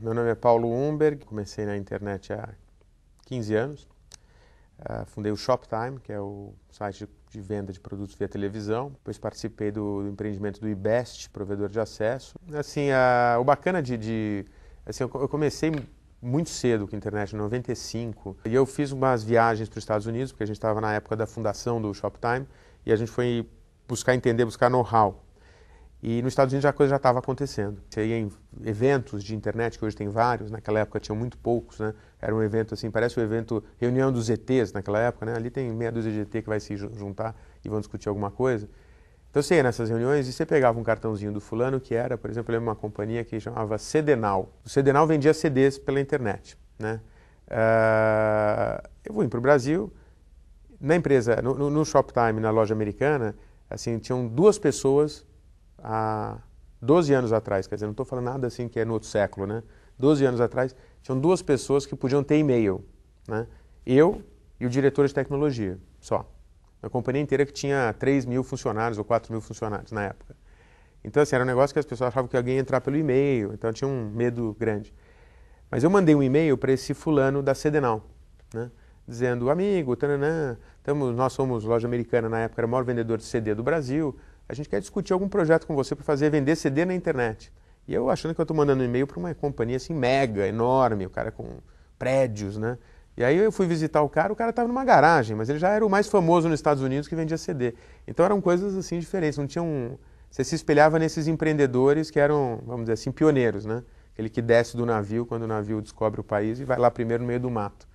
Meu nome é Paulo Umberg, comecei na internet há 15 anos. Uh, fundei o Shoptime, que é o site de venda de produtos via televisão. Depois participei do, do empreendimento do IBEST, provedor de acesso. Assim, uh, o bacana de... de assim, eu, comecei muito cedo com a internet, em 95. E eu fiz umas viagens para os Estados Unidos, porque a gente estava na época da fundação do Shoptime, e a gente foi buscar entender, buscar know-how e nos Estados Unidos a coisa já estava acontecendo. Você ia em eventos de internet, que hoje tem vários, naquela época tinham muito poucos, né? Era um evento assim, parece o um evento reunião dos ETs naquela época, né? Ali tem meia dúzia de ET que vai se juntar e vão discutir alguma coisa. Então você ia nessas reuniões e você pegava um cartãozinho do fulano que era, por exemplo, uma companhia que chamava Cedenal. O Cedenal vendia CDs pela internet, né? Uh, eu vou para o Brasil, na empresa, no, no Shoptime, na loja americana, assim, tinham duas pessoas há 12 anos atrás, quer dizer, não estou falando nada assim que é no outro século, né? 12 anos atrás, tinham duas pessoas que podiam ter e-mail, né? Eu e o diretor de tecnologia, só. Uma companhia inteira que tinha 3 mil funcionários ou 4 mil funcionários na época. Então, assim, era um negócio que as pessoas achavam que alguém ia entrar pelo e-mail, então tinha um medo grande. Mas eu mandei um e-mail para esse fulano da Sedenal, né? dizendo, amigo, tananã, tamo, nós somos loja americana, na época era o maior vendedor de CD do Brasil, a gente quer discutir algum projeto com você para fazer vender CD na internet. E eu achando que eu estou mandando um e-mail para uma companhia assim mega, enorme, o cara com prédios, né? E aí eu fui visitar o cara, o cara estava numa garagem, mas ele já era o mais famoso nos Estados Unidos que vendia CD. Então eram coisas assim diferentes, não tinha um... Você se espelhava nesses empreendedores que eram, vamos dizer assim, pioneiros, né? Aquele que desce do navio quando o navio descobre o país e vai lá primeiro no meio do mato.